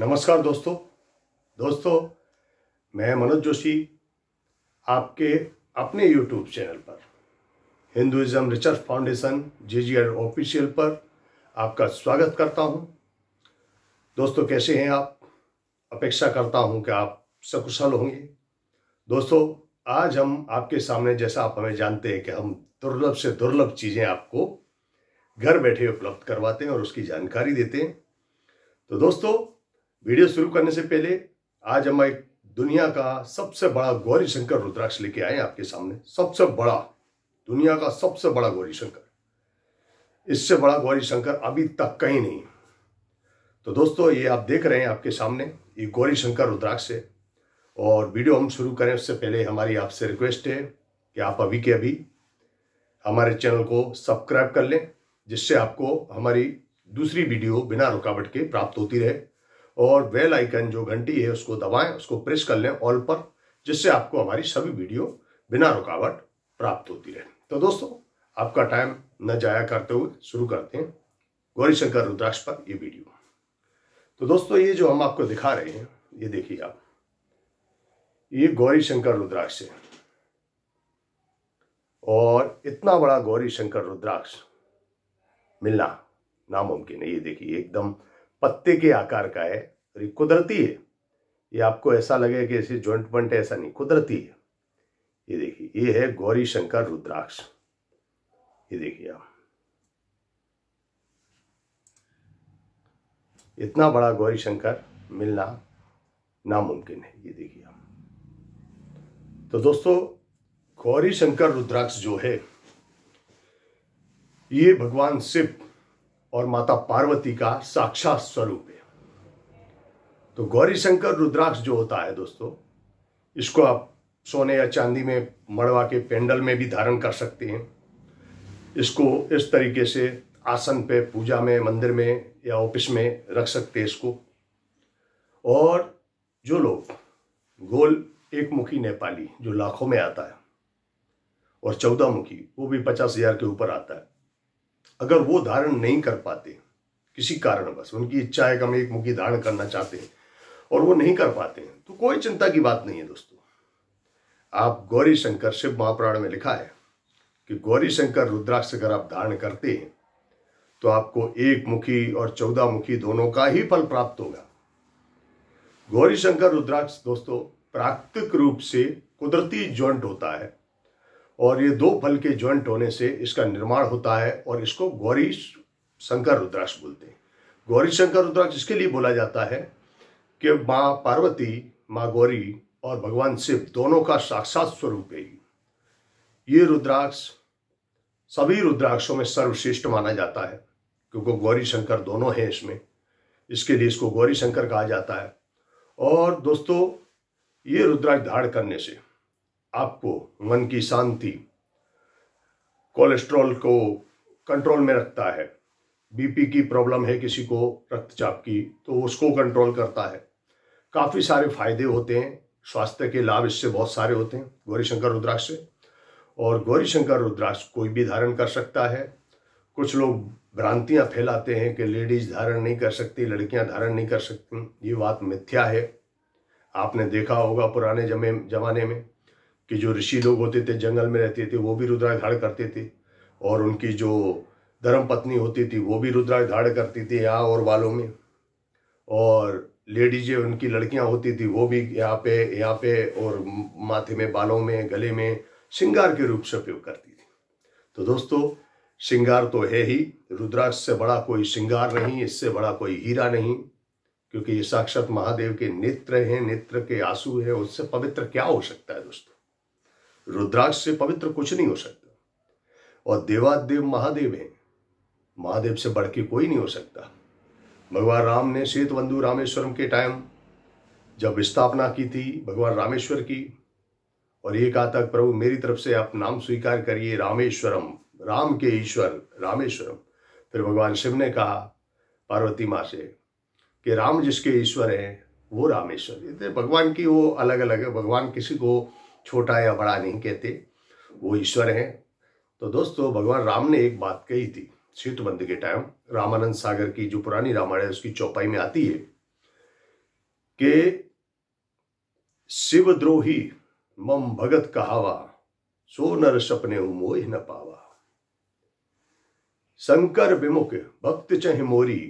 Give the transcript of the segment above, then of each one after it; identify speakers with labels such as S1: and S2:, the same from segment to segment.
S1: नमस्कार दोस्तों दोस्तों मैं मनोज जोशी आपके अपने यूट्यूब चैनल पर Hinduism research foundation J G official पर आपका स्वागत करता हूं दोस्तों कैसे हैं आप अपेक्षा करता हूं कि आप सकुशल होंगे दोस्तों आज हम आपके सामने जैसा आप हमें जानते हैं कि हम दुर्लभ से दुर्लभ चीज़ें आपको घर बैठे उपलब्ध करवाते हैं और उसकी जानकारी देते हैं तो दोस्तों वीडियो शुरू करने से पहले आज हम एक दुनिया का सबसे बड़ा गौरी शंकर रुद्राक्ष लेके आए आपके सामने सबसे बड़ा दुनिया का सबसे बड़ा गौरी शंकर इससे बड़ा गौरी शंकर अभी तक कहीं नहीं तो दोस्तों ये आप देख रहे हैं आपके सामने ये गौरी शंकर रुद्राक्ष है और वीडियो हम शुरू करें उससे पहले हमारी आपसे रिक्वेस्ट है कि आप अभी के अभी हमारे चैनल को सब्सक्राइब कर लें जिससे आपको हमारी दूसरी वीडियो बिना रुकावट के प्राप्त होती रहे और बेल आइकन जो घंटी है उसको दबाएं उसको प्रेस कर लें ऑल पर जिससे आपको हमारी सभी वीडियो बिना रुकावट प्राप्त होती रहे तो दोस्तों आपका टाइम न जाया करते हुए शुरू करते हैं गौरीशंकर रुद्राक्ष पर ये वीडियो तो दोस्तों ये जो हम आपको दिखा रहे हैं ये देखिए आप ये गौरीशंकर रुद्राक्ष है और इतना बड़ा गौरी शंकर रुद्राक्ष मिलना नामुमकिन है ये देखिए एकदम पत्ते के आकार का है और ये कुदरती है ये आपको ऐसा लगे कि ऐसे ज्वाइंट पॉइंट ऐसा नहीं कुदरती है ये देखिए ये है गौरी शंकर रुद्राक्ष ये देखिए आप इतना बड़ा गौरी शंकर मिलना नामुमकिन है ये देखिए आप तो दोस्तों गौरी शंकर रुद्राक्ष जो है ये भगवान शिव और माता पार्वती का साक्षात स्वरूप है तो गौरी शंकर रुद्राक्ष जो होता है दोस्तों इसको आप सोने या चांदी में मड़वा के पेंडल में भी धारण कर सकते हैं इसको इस तरीके से आसन पे पूजा में मंदिर में या ऑफिस में रख सकते हैं इसको और जो लोग गोल एक मुखी नेपाली जो लाखों में आता है और चौदह मुखी वो भी पचास हजार के ऊपर आता है अगर वो धारण नहीं कर पाते किसी कारणवश उनकी इच्छा है कि हम एक मुखी धारण करना चाहते हैं और वो नहीं कर पाते हैं तो कोई चिंता की बात नहीं है दोस्तों आप गौरी शंकर शिव महापुराण में लिखा है कि गौरी शंकर रुद्राक्ष अगर आप धारण करते हैं तो आपको एक मुखी और चौदह मुखी दोनों का ही फल प्राप्त होगा गौरी शंकर रुद्राक्ष दोस्तों प्राकृतिक रूप से कुदरती ज्वाइंट होता है और ये दो फल के ज्वाइंट होने से इसका निर्माण होता है और इसको गौरी शंकर रुद्राक्ष बोलते हैं गौरी शंकर रुद्राक्ष इसके लिए बोला जाता है कि माँ पार्वती माँ गौरी और भगवान शिव दोनों का साक्षात स्वरूप है ये रुद्राक्ष सभी रुद्राक्षों में सर्वश्रेष्ठ माना जाता है क्योंकि गौरी शंकर दोनों हैं इसमें इसके लिए इसको गौरी शंकर कहा जाता है और दोस्तों ये रुद्राक्ष धारण करने से आपको मन की शांति कोलेस्ट्रॉल को कंट्रोल में रखता है बीपी की प्रॉब्लम है किसी को रक्तचाप की तो उसको कंट्रोल करता है काफ़ी सारे फायदे होते हैं स्वास्थ्य के लाभ इससे बहुत सारे होते हैं गौरी शंकर रुद्राक्ष से और गौरी शंकर रुद्राक्ष कोई भी धारण कर सकता है कुछ लोग भ्रांतियाँ फैलाते हैं कि लेडीज धारण नहीं कर सकती लड़कियाँ धारण नहीं कर सकती ये बात मिथ्या है आपने देखा होगा पुराने जमे जमाने में कि जो ऋषि लोग होते थे जंगल में रहते थे वो भी रुद्राक्ष धारण करते थे और उनकी जो धर्म पत्नी होती थी वो भी रुद्राक्ष धारण करती थी यहाँ और वालों में और लेडीजें उनकी लड़कियां होती थी वो भी यहाँ पे यहाँ पे और माथे में बालों में गले में श्रृंगार के रूप से उपयोग करती थी तो दोस्तों श्रृंगार तो है ही रुद्राक्ष से बड़ा कोई श्रृंगार नहीं इससे बड़ा कोई हीरा नहीं क्योंकि ये साक्षात महादेव के नेत्र हैं नेत्र के आंसू है उससे पवित्र क्या हो सकता है दोस्तों रुद्राक्ष से पवित्र कुछ नहीं हो सकता और देवादेव महादेव हैं महादेव से बढ़ के कोई नहीं हो सकता भगवान राम ने श्वेत बंधु रामेश्वरम के टाइम जब स्थापना की थी भगवान रामेश्वर की और ये कहा था प्रभु मेरी तरफ से आप नाम स्वीकार करिए रामेश्वरम राम के ईश्वर रामेश्वरम फिर भगवान शिव ने कहा पार्वती माँ से कि राम जिसके ईश्वर हैं वो रामेश्वर भगवान की वो अलग अलग है भगवान किसी को छोटा या बड़ा नहीं कहते वो ईश्वर हैं तो दोस्तों भगवान राम ने एक बात कही थी सेतुबंद के टाइम रामानंद सागर की जो पुरानी रामायण है उसकी चौपाई में आती है कि शिवद्रोही मम भगत कहावा सो नर सपने मोह न पावा शंकर विमुख भक्त चह मोरी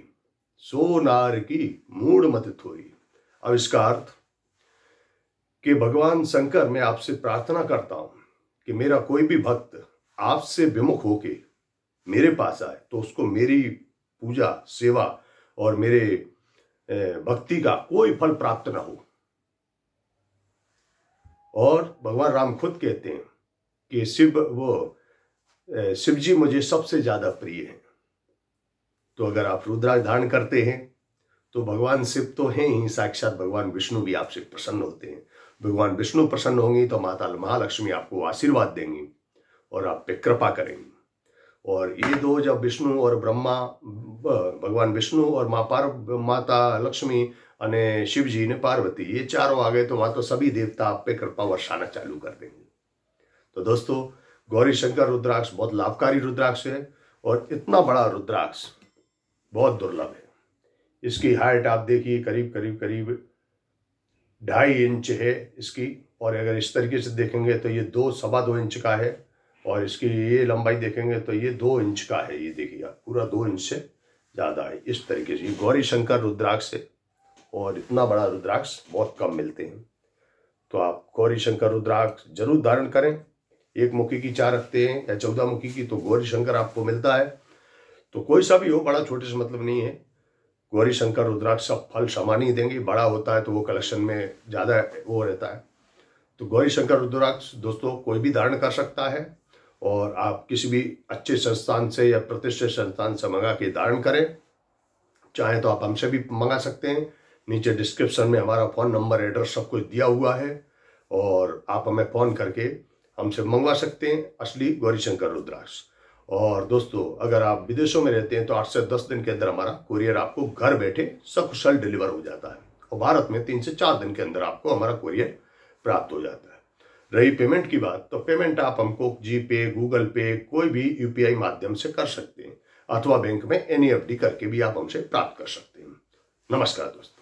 S1: सो नार की मूड मत थोरी अब इसका अर्थ कि भगवान शंकर मैं आपसे प्रार्थना करता हूं कि मेरा कोई भी भक्त आपसे विमुख होके मेरे पास आए तो उसको मेरी पूजा सेवा और मेरे भक्ति का कोई फल प्राप्त ना हो और भगवान राम खुद कहते हैं कि शिव वो शिव जी मुझे सबसे ज्यादा प्रिय हैं तो अगर आप रुद्राक्ष धारण करते हैं तो भगवान शिव तो हैं ही साक्षात भगवान विष्णु भी आपसे प्रसन्न होते हैं भगवान विष्णु प्रसन्न होंगे तो माता महालक्ष्मी आपको आशीर्वाद देंगी और आप पे कृपा करेंगी और ये दो जब विष्णु और ब्रह्मा भगवान विष्णु और माँ पार्व माता लक्ष्मी शिव जी ने पार्वती ये चारों आ गए तो वहां तो सभी देवता आप पे कृपा वर्षाना चालू कर देंगे तो दोस्तों गौरी शंकर रुद्राक्ष बहुत लाभकारी रुद्राक्ष है और इतना बड़ा रुद्राक्ष बहुत दुर्लभ है इसकी हाइट आप देखिए करीब करीब करीब ढाई इंच है इसकी और अगर इस तरीके से देखेंगे तो ये दो सवा दो इंच का है और इसकी ये लंबाई देखेंगे तो ये दो इंच का है ये देखिए आप पूरा दो इंच से ज़्यादा है इस तरीके से ये गौरी शंकर रुद्राक्ष है और इतना बड़ा रुद्राक्ष बहुत कम मिलते हैं तो आप गौरी शंकर रुद्राक्ष जरूर धारण करें एक मुखी की चार रखते हैं या चौदह मुखी की तो गौरी शंकर आपको मिलता है तो कोई सा भी हो बड़ा छोटे से मतलब नहीं है गौरी शंकर रुद्राक्ष सब फल समान ही देंगे बड़ा होता है तो वो कलेक्शन में ज़्यादा वो रहता है तो गौरी शंकर रुद्राक्ष दोस्तों कोई भी धारण कर सकता है और आप किसी भी अच्छे संस्थान से या प्रतिष्ठित संस्थान से मंगा के धारण करें चाहे तो आप हमसे भी मंगा सकते हैं नीचे डिस्क्रिप्शन में हमारा फ़ोन नंबर एड्रेस सब कुछ दिया हुआ है और आप हमें फ़ोन करके हमसे मंगवा सकते हैं असली गौरीशंकर रुद्राक्ष और दोस्तों अगर आप विदेशों में रहते हैं तो आठ से दस दिन के अंदर हमारा कुरियर आपको घर बैठे सकुशल डिलीवर हो जाता है और भारत में तीन से चार दिन के अंदर आपको हमारा कुरियर प्राप्त हो जाता है रही पेमेंट की बात तो पेमेंट आप हमको जी पे गूगल पे कोई भी यूपीआई माध्यम से कर सकते हैं अथवा बैंक में एनईएफडी e करके भी आप हमसे प्राप्त कर सकते हैं नमस्कार दोस्तों